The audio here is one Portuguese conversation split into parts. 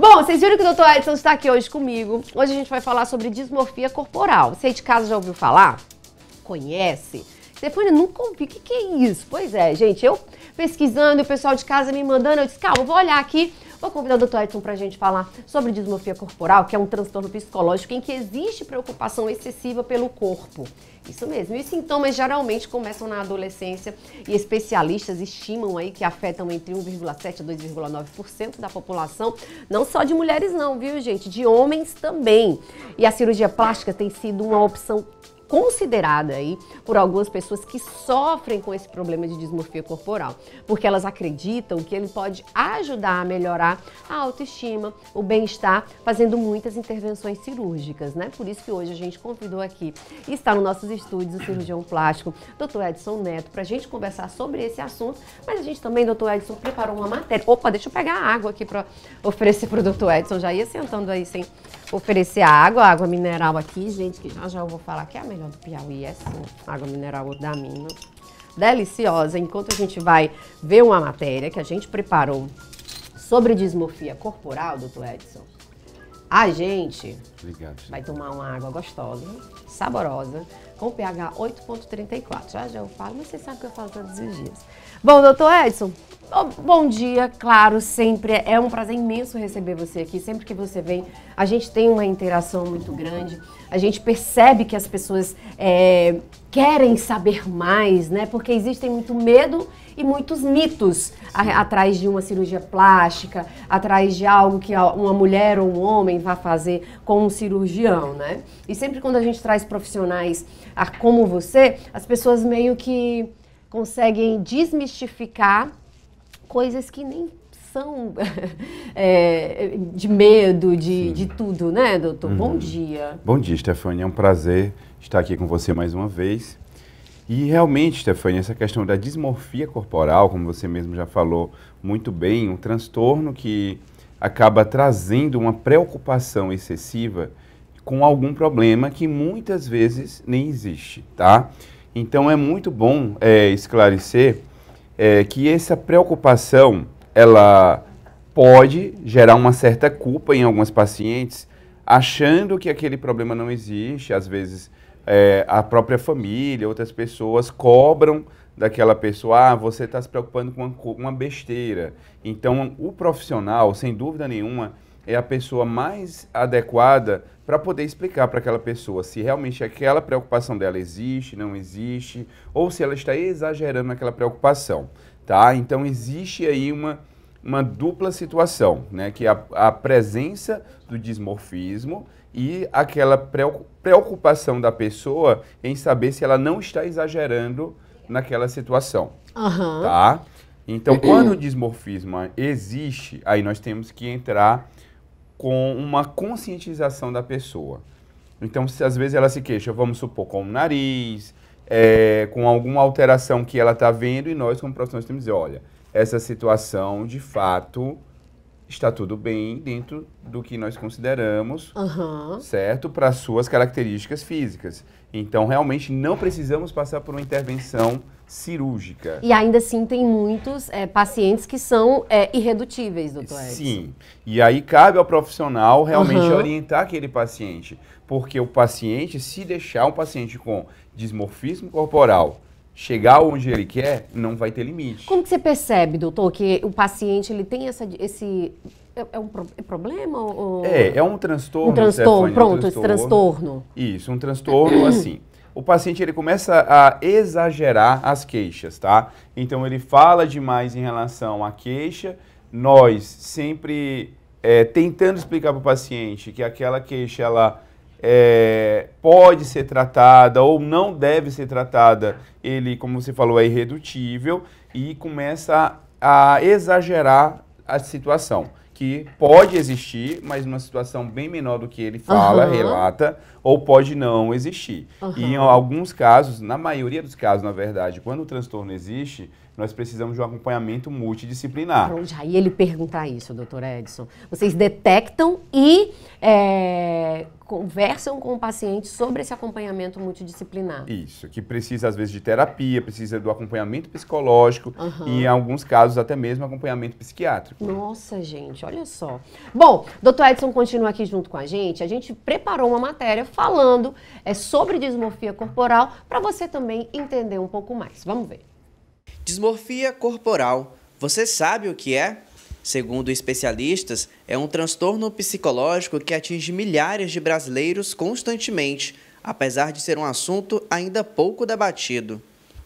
Bom, vocês viram que o Dr. Edson está aqui hoje comigo. Hoje a gente vai falar sobre dismorfia corporal. Você aí de casa já ouviu falar? Conhece? Stefania, nunca ouvi. O que, é isso? Pois é, gente, eu pesquisando e o pessoal de casa me mandando, eu disse, calma, vou olhar aqui Vou convidar o Dr. Edson para a gente falar sobre dismorfia corporal, que é um transtorno psicológico em que existe preocupação excessiva pelo corpo. Isso mesmo. E os sintomas geralmente começam na adolescência e especialistas estimam aí que afetam entre 1,7 a 2,9% da população, não só de mulheres não, viu, gente? De homens também. E a cirurgia plástica tem sido uma opção considerada aí por algumas pessoas que sofrem com esse problema de dismorfia corporal, porque elas acreditam que ele pode ajudar a melhorar a autoestima, o bem-estar, fazendo muitas intervenções cirúrgicas, né? Por isso que hoje a gente convidou aqui e está nos nossos estúdios o cirurgião plástico, Dr. Edson Neto, para a gente conversar sobre esse assunto, mas a gente também, Dr. Edson, preparou uma matéria. Opa, deixa eu pegar a água aqui para oferecer para o Dr. Edson, já ia sentando aí sem oferecer a água, a água mineral aqui, gente, que já já eu vou falar que é a melhor do Piauí, é sim, água mineral da mina. Deliciosa, enquanto a gente vai ver uma matéria que a gente preparou sobre dismorfia corporal, doutor Edson, a gente Obrigado, vai tomar uma água gostosa, saborosa, com pH 8.34. Já já eu falo, mas você sabe que eu falo todos os dias. Bom, doutor Edson, Bom dia, claro, sempre é, é um prazer imenso receber você aqui. Sempre que você vem, a gente tem uma interação muito grande. A gente percebe que as pessoas é, querem saber mais, né? Porque existem muito medo e muitos mitos a, atrás de uma cirurgia plástica, atrás de algo que uma mulher ou um homem vai fazer com um cirurgião, né? E sempre quando a gente traz profissionais como você, as pessoas meio que conseguem desmistificar coisas que nem são é, de medo, de, de, tudo, né, doutor? Uhum. Bom dia. Bom dia, Stefania. É um prazer estar aqui com você mais uma vez. E realmente, Stefania, essa questão da dismorfia corporal, como você mesmo já falou muito bem, um transtorno que acaba trazendo uma preocupação excessiva com algum problema que muitas vezes nem existe, tá? Então é muito bom é, esclarecer é, que essa preocupação ela pode gerar uma certa culpa em alguns pacientes, achando que aquele problema não existe. Às vezes, é, a própria família, outras pessoas cobram daquela pessoa, ah, você está se preocupando com uma, uma besteira. Então, o profissional, sem dúvida nenhuma, é a pessoa mais adequada para poder explicar para aquela pessoa se realmente aquela preocupação dela existe, não existe, ou se ela está exagerando naquela preocupação, tá? Então existe aí uma, uma dupla situação, né? Que é a, a presença do dismorfismo e aquela preocupação da pessoa em saber se ela não está exagerando naquela situação, uhum. tá? Então, quando o dismorfismo existe, aí nós temos que entrar com uma conscientização da pessoa. Então, se às vezes ela se queixa, vamos supor, com o nariz, é, com alguma alteração que ela está vendo, e nós, como profissionais, temos que dizer: olha, essa situação, de fato, está tudo bem dentro do que nós consideramos, uhum. certo? Para suas características físicas. Então, realmente, não precisamos passar por uma intervenção cirúrgica. E ainda assim tem muitos é, pacientes que são é, irredutíveis, doutor Edson. Sim, e aí cabe ao profissional realmente uhum. orientar aquele paciente, porque o paciente, se deixar um paciente com dismorfismo corporal, chegar onde ele quer, não vai ter limite. Como que você percebe, doutor, que o paciente ele tem essa, esse é, é um é problema ou... É, é um transtorno. Um transtorno, pronto, um transtorno. esse transtorno. Isso, um transtorno assim o paciente ele começa a exagerar as queixas, tá? Então ele fala demais em relação à queixa. Nós sempre é, tentando explicar para o paciente que aquela queixa ela é, pode ser tratada ou não deve ser tratada, ele, como você falou, é irredutível e começa a, a exagerar a situação que pode existir, mas numa situação bem menor do que ele fala, uhum. relata, ou pode não existir. Uhum. E em alguns casos, na maioria dos casos, na verdade, quando o transtorno existe, nós precisamos de um acompanhamento multidisciplinar. Pronto, aí ele perguntar isso, doutor Edson. Vocês detectam e é, conversam com o paciente sobre esse acompanhamento multidisciplinar. Isso, que precisa às vezes de terapia, precisa do acompanhamento psicológico uhum. e em alguns casos até mesmo acompanhamento psiquiátrico. Nossa, gente, olha só. Bom, doutor Edson continua aqui junto com a gente. A gente preparou uma matéria falando é, sobre dismorfia corporal para você também entender um pouco mais. Vamos ver. Dismorfia corporal. Você sabe o que é? Segundo especialistas, é um transtorno psicológico que atinge milhares de brasileiros constantemente, apesar de ser um assunto ainda pouco debatido.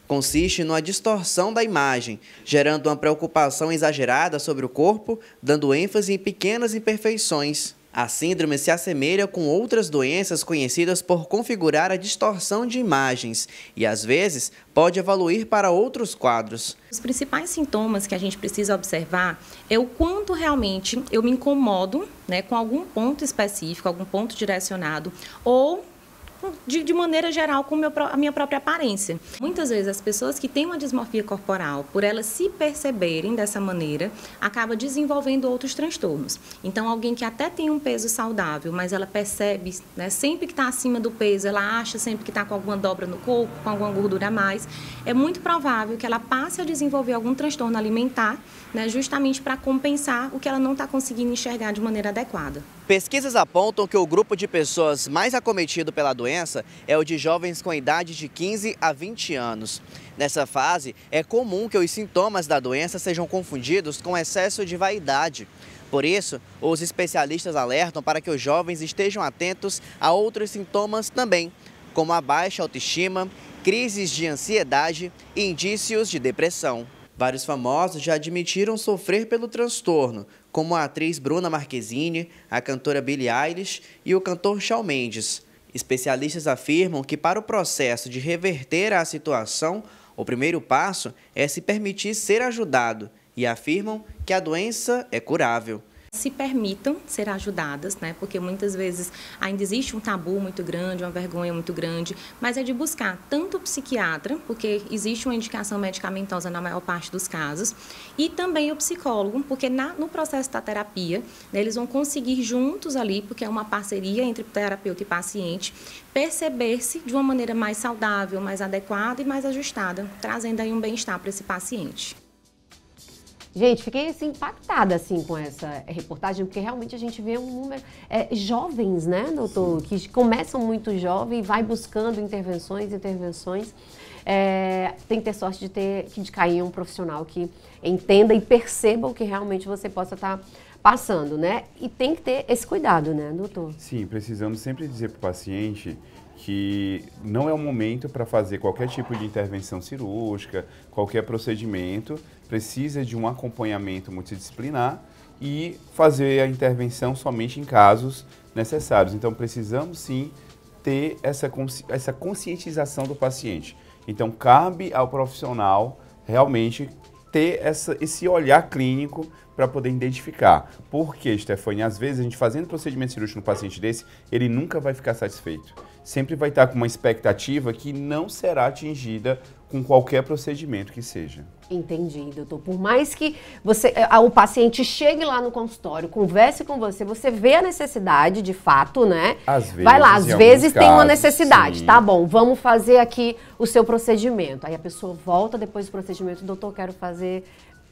Consiste numa distorção da imagem, gerando uma preocupação exagerada sobre o corpo, dando ênfase em pequenas imperfeições. A síndrome se assemelha com outras doenças conhecidas por configurar a distorção de imagens e, às vezes, pode evoluir para outros quadros. Os principais sintomas que a gente precisa observar é o quanto realmente eu me incomodo né, com algum ponto específico, algum ponto direcionado, ou de, de maneira geral com meu, a minha própria aparência. Muitas vezes as pessoas que têm uma dismorfia corporal, por elas se perceberem dessa maneira, acaba desenvolvendo outros transtornos. Então alguém que até tem um peso saudável, mas ela percebe, né, sempre que está acima do peso, ela acha sempre que está com alguma dobra no corpo, com alguma gordura a mais, é muito provável que ela passe a desenvolver algum transtorno alimentar né, justamente para compensar o que ela não está conseguindo enxergar de maneira adequada. Pesquisas apontam que o grupo de pessoas mais acometido pela doença é o de jovens com idade de 15 a 20 anos. Nessa fase, é comum que os sintomas da doença sejam confundidos com excesso de vaidade. Por isso, os especialistas alertam para que os jovens estejam atentos a outros sintomas também, como a baixa autoestima, crises de ansiedade e indícios de depressão. Vários famosos já admitiram sofrer pelo transtorno, como a atriz Bruna Marquezine, a cantora Billie Eilish e o cantor Shawn Mendes. Especialistas afirmam que para o processo de reverter a situação, o primeiro passo é se permitir ser ajudado e afirmam que a doença é curável se permitam ser ajudadas, né? Porque muitas vezes ainda existe um tabu muito grande, uma vergonha muito grande, mas é de buscar tanto o psiquiatra, porque existe uma indicação medicamentosa na maior parte dos casos, e também o psicólogo, porque na, no processo da terapia, né, eles vão conseguir juntos ali, porque é uma parceria entre terapeuta e paciente, perceber-se de uma maneira mais saudável, mais adequada e mais ajustada, trazendo aí um bem-estar para esse paciente. Gente, fiquei assim, impactada assim com essa reportagem, porque realmente a gente vê um número é, jovens, né, doutor, Sim. que começam muito jovem e vai buscando intervenções, intervenções. É, tem que ter sorte de ter de cair um profissional que entenda e perceba o que realmente você possa estar tá passando, né? E tem que ter esse cuidado, né, doutor? Sim, precisamos sempre dizer para o paciente que não é o momento para fazer qualquer tipo de intervenção cirúrgica, qualquer procedimento precisa de um acompanhamento multidisciplinar e fazer a intervenção somente em casos necessários. Então, precisamos sim ter essa, consci essa conscientização do paciente. Então, cabe ao profissional realmente ter essa, esse olhar clínico para poder identificar. Porque, Stefania, às vezes a gente fazendo procedimento cirúrgico no paciente desse, ele nunca vai ficar satisfeito. Sempre vai estar tá com uma expectativa que não será atingida com qualquer procedimento que seja. Entendi, doutor. Por mais que você, eh, o paciente chegue lá no consultório, converse com você, você vê a necessidade, de fato, né? Às vezes. Vai lá, às vezes tem casos, uma necessidade. Sim. Tá bom, vamos fazer aqui o seu procedimento. Aí a pessoa volta depois do procedimento, doutor, quero fazer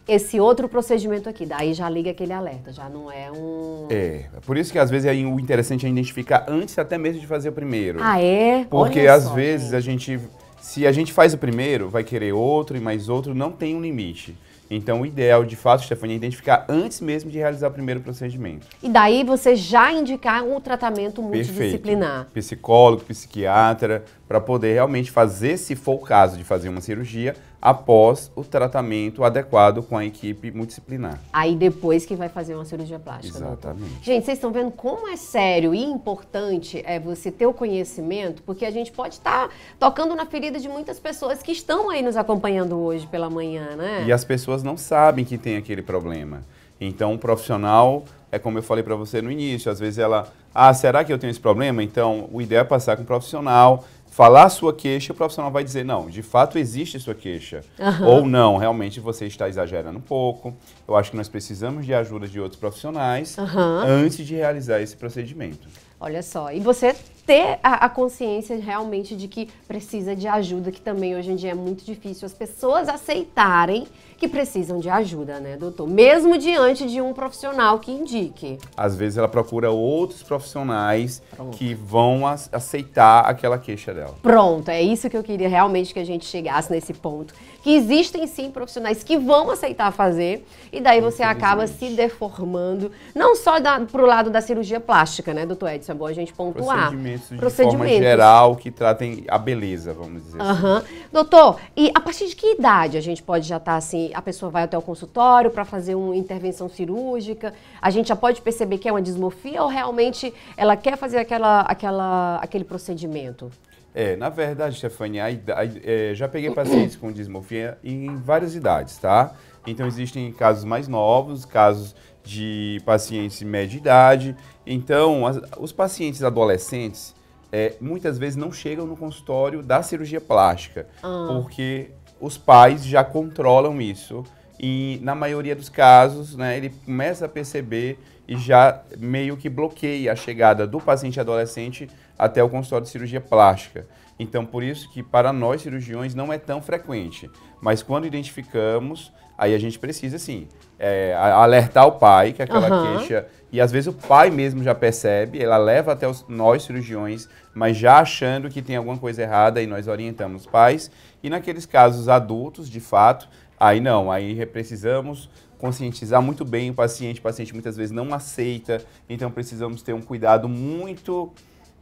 esse outro procedimento aqui. Daí já liga aquele alerta, já não é um. É, é. Por isso que às vezes é o interessante é identificar antes até mesmo de fazer o primeiro. Ah, é? Porque Olha às só, vezes a gente. Se a gente faz o primeiro, vai querer outro e mais outro, não tem um limite. Então, o ideal, de fato, Stefania, é identificar antes mesmo de realizar o primeiro procedimento. E daí você já indicar um tratamento multidisciplinar. Perfeito. Psicólogo, psiquiatra, para poder realmente fazer, se for o caso de fazer uma cirurgia, após o tratamento adequado com a equipe multidisciplinar. Aí depois que vai fazer uma cirurgia plástica. Exatamente. Gente, vocês estão vendo como é sério e importante é você ter o conhecimento, porque a gente pode estar tá tocando na ferida de muitas pessoas que estão aí nos acompanhando hoje pela manhã, né? E as pessoas não sabem que tem aquele problema. Então, o um profissional, é como eu falei para você no início, às vezes ela, ah, será que eu tenho esse problema? Então, o ideal é passar com um profissional falar sua queixa, o profissional vai dizer, não, de fato existe sua queixa. Uhum. Ou não, realmente você está exagerando um pouco. Eu acho que nós precisamos de ajuda de outros profissionais uhum. antes de realizar esse procedimento. Olha só, e você ter a, a, consciência realmente de que precisa de ajuda, que também hoje em dia é muito difícil as pessoas aceitarem que precisam de ajuda, né, doutor? Mesmo diante de um profissional que indique. Às vezes ela procura outros profissionais Pronto. que vão aceitar aquela queixa dela. Pronto, é isso que eu queria realmente que a gente chegasse nesse ponto. Que existem sim profissionais que vão aceitar fazer, e daí você acaba se deformando, não só para o lado da cirurgia plástica, né, doutor Edson? isso é bom a gente pontuar. Procedimentos de Procedimentos. forma geral que tratem a beleza, vamos dizer uhum. assim. Doutor, e a partir de que idade a gente pode já estar tá, assim, a pessoa vai até o consultório para fazer uma intervenção cirúrgica, a gente já pode perceber que é uma dismorfia ou realmente ela quer fazer aquela, aquela, aquele procedimento? É, na verdade, Stefania, é, já peguei pacientes com dismorfia em várias idades, tá? Então existem casos mais novos, casos de pacientes de média idade. Então, as, os pacientes adolescentes é, muitas vezes não chegam no consultório da cirurgia plástica, ah. porque os pais já controlam isso. E na maioria dos casos, né, ele começa a perceber e já meio que bloqueia a chegada do paciente adolescente até o consultório de cirurgia plástica. Então, por isso que para nós cirurgiões não é tão frequente, mas quando identificamos, Aí a gente precisa, assim, é, alertar o pai que é aquela uhum. queixa. E às vezes o pai mesmo já percebe, ela leva até os, nós cirurgiões, mas já achando que tem alguma coisa errada e nós orientamos os pais. E naqueles casos adultos, de fato, aí não, aí precisamos conscientizar muito bem o paciente. O paciente muitas vezes não aceita, então precisamos ter um cuidado muito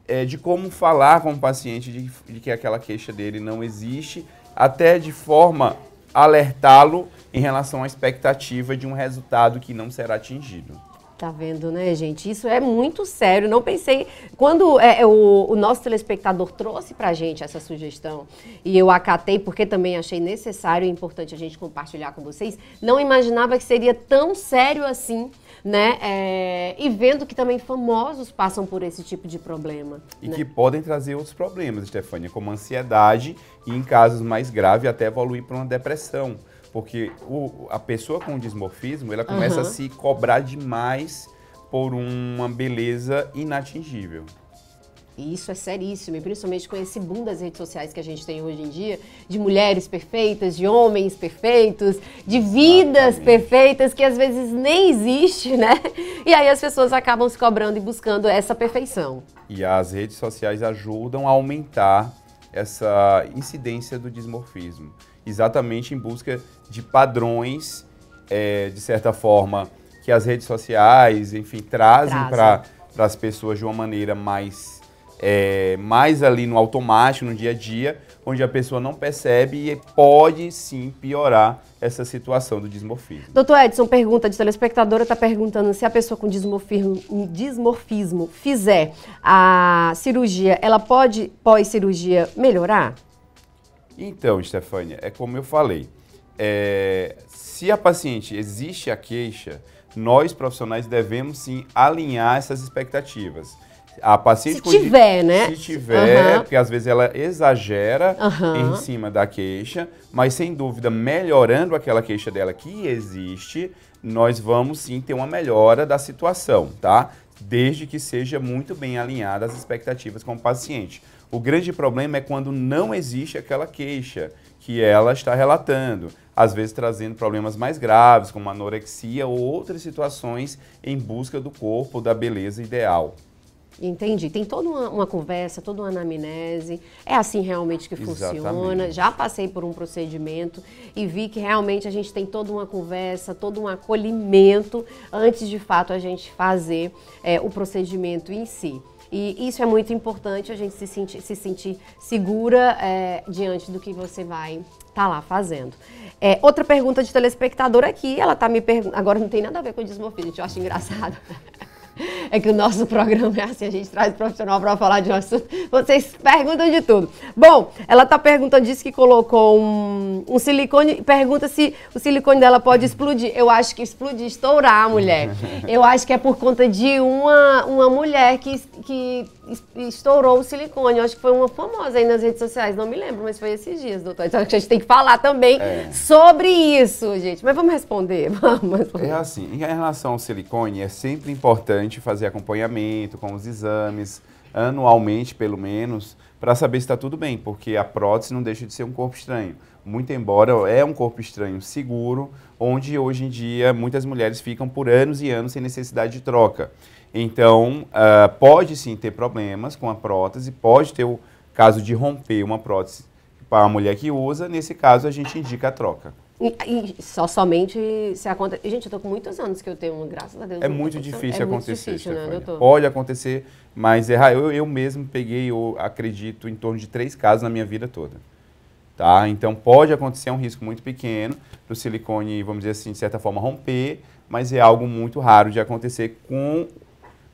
é, de como falar com o paciente de, de que aquela queixa dele não existe, até de forma alertá-lo em relação à expectativa de um resultado que não será atingido. Tá vendo, né, gente? Isso é muito sério. Não pensei. Quando é, é, o, o, nosso telespectador trouxe pra gente essa sugestão e eu acatei, porque também achei necessário e importante a gente compartilhar com vocês, não imaginava que seria tão sério assim né? É, e vendo que também famosos passam por esse tipo de problema. E né? que podem trazer outros problemas, Estefânia, como ansiedade e, em casos mais graves, até evoluir para uma depressão. Porque o, a pessoa com dismorfismo, ela começa uhum. a se cobrar demais por uma beleza inatingível. E isso é seríssimo, e principalmente com esse boom das redes sociais que a gente tem hoje em dia, de mulheres perfeitas, de homens perfeitos, de vidas Exatamente. perfeitas que às vezes nem existe, né? E aí as pessoas acabam se cobrando e buscando essa perfeição. E as redes sociais ajudam a aumentar essa incidência do desmorfismo, exatamente em busca de padrões, é, de certa forma, que as redes sociais, enfim, trazem para as pessoas de uma maneira mais é, mais ali no automático, no dia a dia, onde a pessoa não percebe e pode sim piorar essa situação do dismorfismo. Doutor Edson, pergunta de telespectadora, está perguntando se a pessoa com dismorfismo, dismorfismo fizer a cirurgia, ela pode, pós-cirurgia, melhorar? Então, Stefânia, é como eu falei, é, se a paciente existe a queixa, nós profissionais devemos sim alinhar essas expectativas. A paciente. Se tiver, né? Se tiver, uhum. porque às vezes ela exagera uhum. em cima da queixa, mas sem dúvida, melhorando aquela queixa dela que existe, nós vamos sim ter uma melhora da situação, tá? Desde que seja muito bem alinhada às expectativas com o paciente. O grande problema é quando não existe aquela queixa que ela está relatando, às vezes trazendo problemas mais graves, como anorexia ou outras situações em busca do corpo, da beleza ideal. Entendi. Tem toda uma, uma, conversa, toda uma anamnese. É assim realmente que Exatamente. funciona. Já passei por um procedimento e vi que realmente a gente tem toda uma conversa, todo um acolhimento antes de fato a gente fazer é, o procedimento em si. E isso é muito importante, a gente se sentir, se sentir segura é, diante do que você vai tá lá fazendo. É, outra pergunta de telespectador aqui, ela está me perguntando. Agora não tem nada a ver com o desmorfismo, gente, eu acho engraçado. É que o nosso programa é assim, a gente traz profissional para falar de um assunto. Vocês perguntam de tudo. Bom, ela tá perguntando, disse que colocou um, um silicone, pergunta se o silicone dela pode explodir. Eu acho que explodir, estourar, mulher. Eu acho que é por conta de uma, uma mulher que, que estourou o silicone. Eu acho que foi uma famosa aí nas redes sociais, não me lembro, mas foi esses dias, doutor. Então a gente tem que falar também é. sobre isso, gente. Mas vamos responder, vamos. É assim, em relação ao silicone, é sempre importante fazer acompanhamento com os exames, anualmente pelo menos, para saber se está tudo bem, porque a prótese não deixa de ser um corpo estranho. Muito embora é um corpo estranho seguro, onde hoje em dia muitas mulheres ficam por anos e anos sem necessidade de troca. Então, uh, pode sim ter problemas com a prótese, pode ter o caso de romper uma prótese para a mulher que usa, nesse caso a gente indica a troca. E, e, só somente se acontece. Gente, eu tô com muitos anos que eu tenho, graças a Deus. É muito difícil é acontecer. Muito difícil, né, Pode acontecer, mas errar. É eu, eu mesmo peguei, eu acredito, em torno de três casos na minha vida toda. Tá? Então pode acontecer é um risco muito pequeno do silicone, vamos dizer assim, de certa forma romper, mas é algo muito raro de acontecer com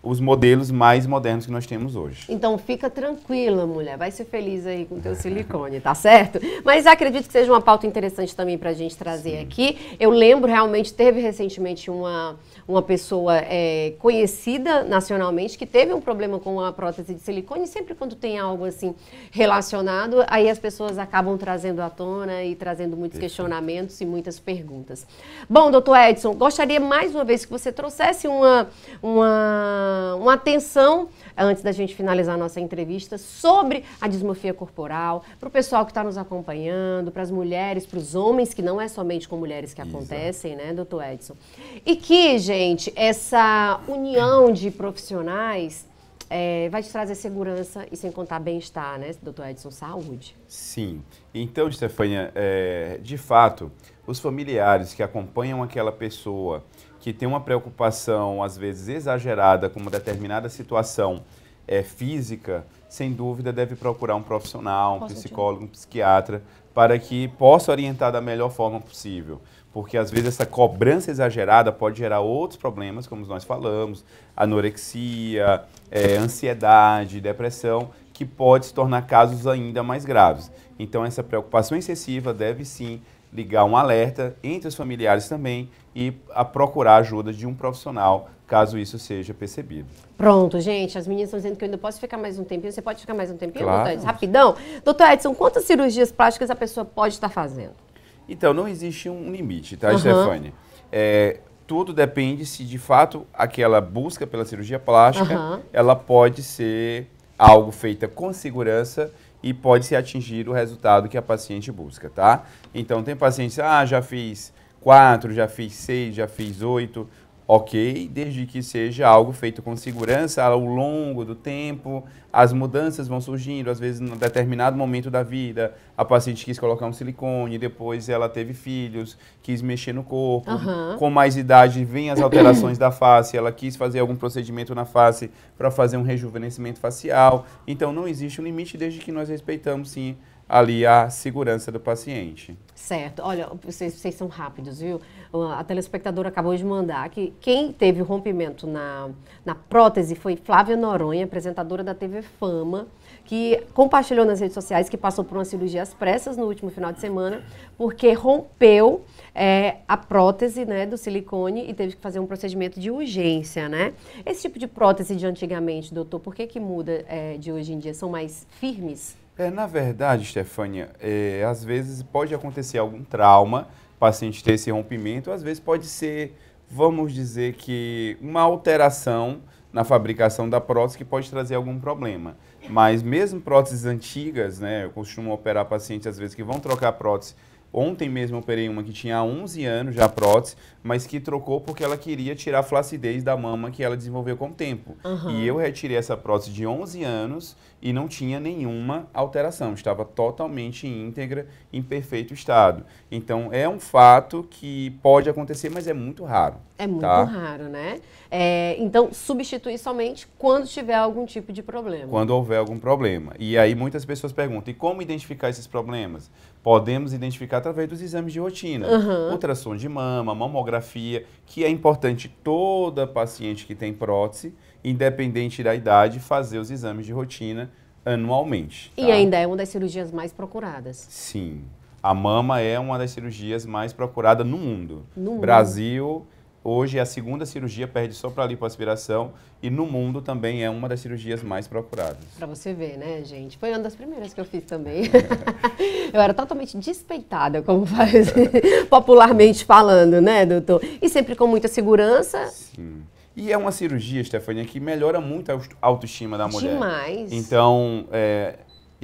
os modelos mais modernos que nós temos hoje. Então fica tranquila, mulher, vai ser feliz aí com o teu silicone, tá certo? Mas acredito que seja uma pauta interessante também para a gente trazer Sim. aqui. Eu lembro realmente, teve recentemente uma, uma pessoa é, conhecida nacionalmente que teve um problema com a prótese de silicone. Sempre quando tem algo assim relacionado, aí as pessoas acabam trazendo à tona e trazendo muitos Perfeito. questionamentos e muitas perguntas. Bom, doutor Edson, gostaria mais uma vez que você trouxesse uma, uma uma, atenção antes da gente finalizar a nossa entrevista sobre a dismorfia corporal, para o pessoal que está nos acompanhando, para as mulheres, para os homens, que não é somente com mulheres que acontecem, né, doutor Edson? E que, gente, essa união de profissionais é, vai te trazer segurança e sem contar bem-estar, né, doutor Edson? Saúde. Sim. Então, Stefania, é, de fato, os familiares que acompanham aquela pessoa que tem uma preocupação, às vezes, exagerada com uma determinada situação é, física, sem dúvida deve procurar um profissional, um Posso psicólogo, um psiquiatra, para que possa orientar da melhor forma possível porque às vezes essa cobrança exagerada pode gerar outros problemas, como nós falamos, anorexia, é, ansiedade, depressão, que pode se tornar casos ainda mais graves. Então essa preocupação excessiva deve sim ligar um alerta entre os familiares também e a procurar ajuda de um profissional caso isso seja percebido. Pronto, gente, as meninas estão dizendo que eu ainda posso ficar mais um tempinho. Você pode ficar mais um tempinho, claro. doutor Edson? Rapidão. Doutor Edson, quantas cirurgias plásticas a pessoa pode estar fazendo? Então, não existe um limite, tá, uhum. Stefani? É, tudo depende se de fato aquela busca pela cirurgia plástica uhum. ela pode ser algo feita com segurança e pode se atingir o resultado que a paciente busca, tá? Então tem pacientes, ah, já fiz quatro, já fiz seis, já fiz oito, ok, desde que seja algo feito com segurança ao longo do tempo. As mudanças vão surgindo, às vezes, em determinado momento da vida. A paciente quis colocar um silicone, depois ela teve filhos, quis mexer no corpo. Uhum. Com mais idade, vem as alterações da face, ela quis fazer algum procedimento na face para fazer um rejuvenescimento facial. Então, não existe um limite, desde que nós respeitamos, sim, ali a segurança do paciente. Certo. Olha, vocês, vocês são rápidos, viu? A telespectadora acabou de mandar que quem teve o rompimento na, na prótese foi Flávia Noronha, apresentadora da TV Fama, que compartilhou nas redes sociais que passou por uma cirurgia às pressas no último final de semana, porque rompeu é, a prótese né, do silicone e teve que fazer um procedimento de urgência, né? Esse tipo de prótese de antigamente, doutor, por que, que muda é, de hoje em dia? São mais firmes? É, na verdade, Stefania, é, às vezes pode acontecer algum trauma, o paciente ter esse rompimento, às vezes pode ser, vamos dizer que uma alteração na fabricação da prótese que pode trazer algum problema. Mas mesmo próteses antigas, né, eu costumo operar pacientes às vezes que vão trocar prótese Ontem mesmo eu operei uma que tinha 11 anos já prótese, mas que trocou porque ela queria tirar a flacidez da mama que ela desenvolveu com o tempo. Uhum. E eu retirei essa prótese de 11 anos e não tinha nenhuma alteração, estava totalmente íntegra, em perfeito estado. Então é um fato que pode acontecer, mas é muito raro. É muito tá? raro, né? É, então, substituir somente quando tiver algum tipo de problema. Quando houver algum problema. E aí muitas pessoas perguntam, e como identificar esses problemas? Podemos identificar através dos exames de rotina. Uhum. Ultrassom de mama, mamografia, que é importante toda paciente que tem prótese, independente da idade, fazer os exames de rotina anualmente. Tá? E ainda é uma das cirurgias mais procuradas. Sim. A mama é uma das cirurgias mais procuradas no mundo. No Brasil, mundo. Hoje é a segunda cirurgia, perde só para a lipoaspiração e no mundo também é uma das cirurgias mais procuradas. Para você ver, né, gente? Foi uma das primeiras que eu fiz também. eu era totalmente despeitada, como faz popularmente falando, né, doutor? E sempre com muita segurança. Sim. E é uma cirurgia, Stefania, que melhora muito a autoestima da mulher. Demais. Então, é,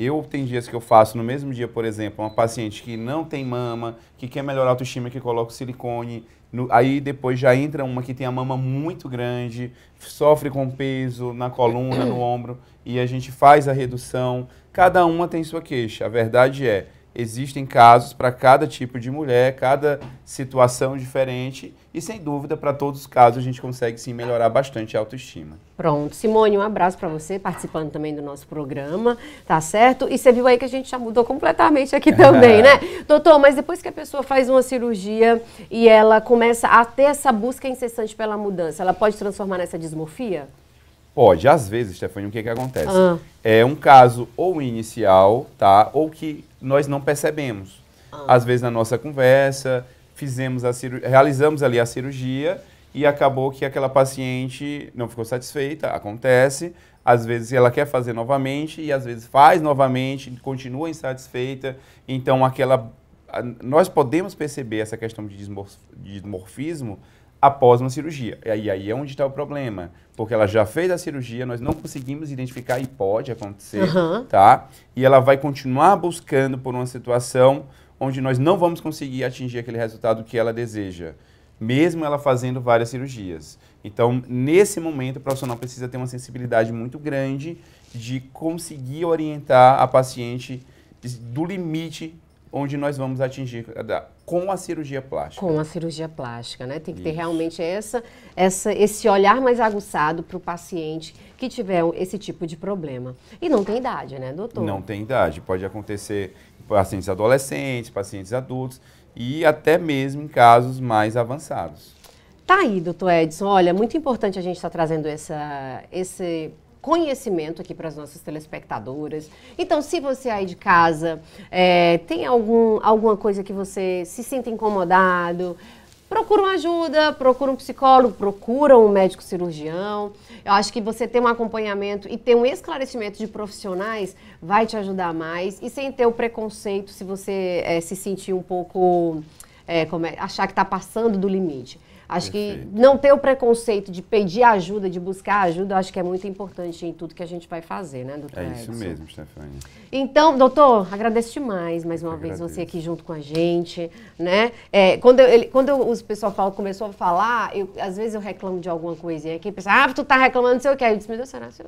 eu tenho dias que eu faço no mesmo dia, por exemplo, uma paciente que não tem mama, que quer melhorar a autoestima, que coloca o silicone. No, aí depois já entra uma que tem a mama muito grande, sofre com peso na coluna, no ombro, e a gente faz a redução. Cada uma tem sua queixa. A verdade é, existem casos para cada tipo de mulher, cada situação diferente e sem dúvida para todos os casos a gente consegue sim melhorar bastante a autoestima. Pronto, Simone, um abraço para você participando também do nosso programa, tá certo? E você viu aí que a gente já mudou completamente aqui também, né? Doutor, mas depois que a pessoa faz uma cirurgia e ela começa a ter essa busca incessante pela mudança, ela pode transformar nessa dismorfia? Pode. Às vezes, Stefania, o que, é que acontece? Ah. É um caso ou inicial, tá? Ou que nós não percebemos. Ah. Às vezes, na nossa conversa, fizemos a cirurgia, realizamos ali a cirurgia e acabou que aquela paciente não ficou satisfeita, acontece. Às vezes ela quer fazer novamente e às vezes faz novamente, continua insatisfeita. Então aquela nós podemos perceber essa questão de, desmorf... de desmorfismo após uma cirurgia. E aí, aí é onde está o problema, porque ela já fez a cirurgia, nós não conseguimos identificar e pode acontecer, uhum. tá? E ela vai continuar buscando por uma situação onde nós não vamos conseguir atingir aquele resultado que ela deseja, mesmo ela fazendo várias cirurgias. Então, nesse momento, o profissional precisa ter uma sensibilidade muito grande de conseguir orientar a paciente do limite onde nós vamos atingir com a cirurgia plástica. Com a cirurgia plástica, né? Tem que ter realmente essa, essa, esse olhar mais aguçado para o paciente que tiver esse tipo de problema. E não tem idade, né, doutor? Não tem idade. Pode acontecer em pacientes adolescentes, pacientes adultos e até mesmo em casos mais avançados. Tá aí, doutor Edson. Olha, muito importante a gente estar tá trazendo essa, esse conhecimento aqui para as nossas telespectadoras. Então, se você aí de casa é, tem algum, alguma coisa que você se sinta incomodado, procura uma ajuda, procura um psicólogo, procura um médico cirurgião. Eu acho que você ter um acompanhamento e ter um esclarecimento de profissionais vai te ajudar mais. E sem ter o preconceito, se você é, se sentir um pouco, é, é, achar que está passando do limite. Acho Perfeito. que não ter o preconceito de pedir ajuda, de buscar ajuda, acho que é muito importante em tudo que a gente vai fazer, né, doutor? É isso Edson? mesmo, Stefania. Então, doutor, agradeço demais mais uma eu vez agradeço. você aqui junto com a gente, né? É, quando ele, quando eu, os pessoal fala, começou a falar, eu, às vezes eu reclamo de alguma coisinha aqui, pensa, ah, tu tá reclamando, não sei o quê. Eu disse, meu Deus, será que eu...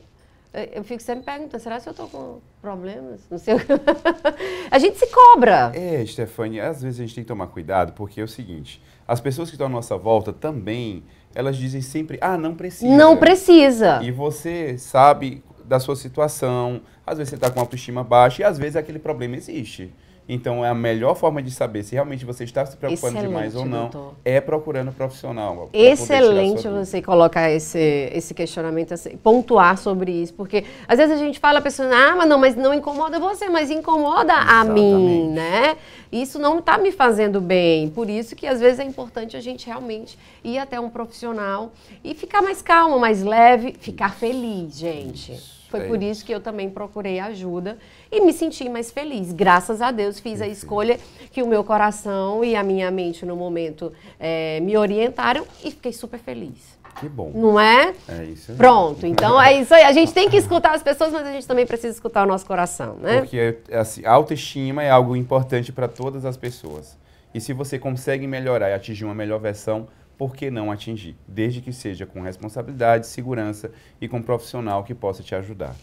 Eh, eu fico sempre perguntando, será que eu tô com problemas? Não sei o quê. a gente se cobra. É, Stefania, às vezes a gente tem que tomar cuidado, porque é o seguinte, as pessoas que estão à nossa volta também, elas dizem sempre, ah, não precisa. Não precisa. E você sabe da sua situação, às vezes você está com autoestima baixa e às vezes aquele problema existe. Então, é a melhor forma de saber se realmente você está se preocupando Excelente, demais ou não doutor. é procurando um profissional. Excelente você colocar esse, esse questionamento, assim, pontuar sobre isso, porque às vezes a gente fala a pessoa, ah, mas não, mas não incomoda você, mas incomoda Exatamente. a mim, né? Isso não está me fazendo bem. Por isso que às vezes é importante a gente realmente ir até um profissional e ficar mais calmo, mais leve, ficar feliz, gente. Isso. Foi é por isso. isso que eu também procurei ajuda e me senti mais feliz. Graças a Deus fiz a escolha que o meu coração e a minha mente no momento é, me orientaram e fiquei super feliz. Que bom. Não é? É isso aí. Pronto, então é isso aí. A gente tem que escutar as pessoas, mas a gente também precisa escutar o nosso coração, né? Porque assim, a autoestima é algo importante para todas as pessoas. E se você consegue melhorar e atingir uma melhor versão, por que não atingir? Desde que seja com responsabilidade, segurança e com um profissional que possa te ajudar.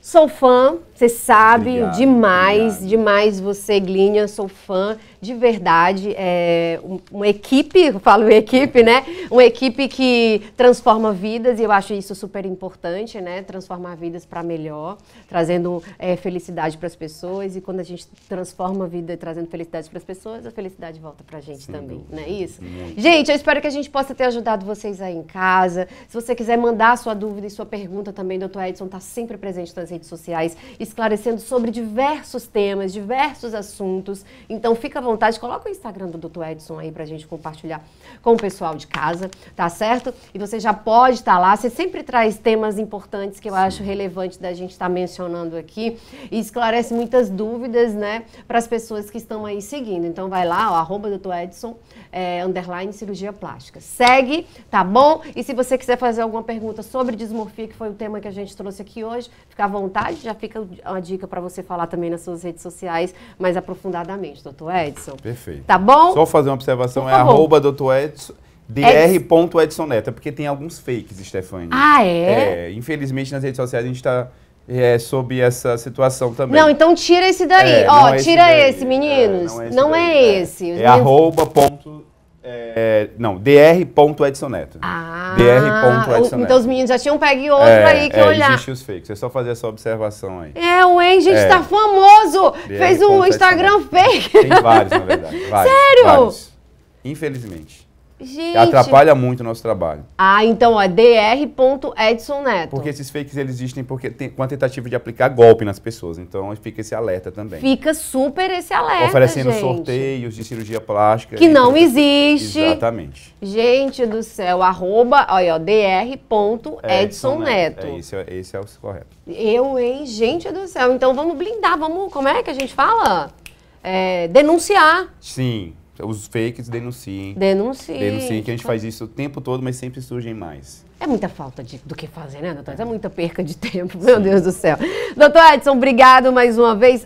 Sou fã, você sabe, obrigado, demais, obrigado. demais você, Glinha, sou fã de verdade é, um, uma equipe, eu falo equipe, né? Uma equipe que transforma vidas e eu acho isso super importante, né? Transformar vidas para melhor, trazendo é, felicidade para as pessoas e quando a gente transforma a vida trazendo felicidade para as pessoas, a felicidade volta para a gente Sim, também, não é isso? Muito. Gente, eu espero que a gente possa ter ajudado vocês aí em casa. Se você quiser mandar sua dúvida e sua pergunta também, doutor Edson está sempre presente nas redes sociais, esclarecendo sobre diversos temas, diversos assuntos. Então fica à vontade vontade, coloca o Instagram do Dr. Edson aí pra gente compartilhar com o pessoal de casa, tá certo? E você já pode estar tá lá. Você sempre traz temas importantes que eu Sim. acho relevante da gente estar tá mencionando aqui e esclarece muitas dúvidas, né, para as pessoas que estão aí seguindo. Então vai lá, ó, arroba Dr. Edson, é, underline cirurgia plástica. Segue, tá bom? E se você quiser fazer alguma pergunta sobre dismorfia, que foi o tema que a gente trouxe aqui hoje, fica à vontade, já fica uma dica para você falar também nas suas redes sociais mais aprofundadamente, doutor Edson. Edson. Perfeito. Tá bom? Só fazer uma observação, então é tá arroba dr Edson. Dr. É porque tem alguns fakes, Stefani Ah, é? é? Infelizmente nas redes sociais a gente está é, sob essa situação também. Não, então tira esse daí. É, Ó, é tira esse, daí. esse meninos. É, não é esse. Não é, né? esse. é, é arroba ponto é, não, dr.edson Neto. Ah, neto. Então os meninos já tinham pegue outro é, aí que é, olhar. Existe os fakes, é só fazer essa observação aí. É, o Henry, gente, tá é. tá famoso. Dr. Fez um Instagram fake. Tem vários, na verdade. Vários, Sério? Vários. Infelizmente. Gente. Atrapalha muito o nosso trabalho. Ah, então, ó, dr.edson Neto. Porque esses fakes eles existem porque tem, com a tentativa de aplicar golpe nas pessoas. Então fica esse alerta também. Fica super esse alerta. Oferecendo gente. sorteios de cirurgia plástica. Que não tipo. existe. Exatamente. Gente do céu, arroba, olha, ó, dr.edson Neto. É, esse, é, esse é o correto. Eu, hein? Gente do céu. Então vamos blindar, vamos, como é que a gente fala? É, denunciar. Sim. Os fakes denunciem. Denunciem. Denunciem, que a gente faz isso o tempo todo, mas sempre surgem mais. É muita falta de, do que fazer, né, doutor? É, é. muita perca de tempo, meu Sim. Deus do céu. Doutor Edson, obrigado mais uma vez.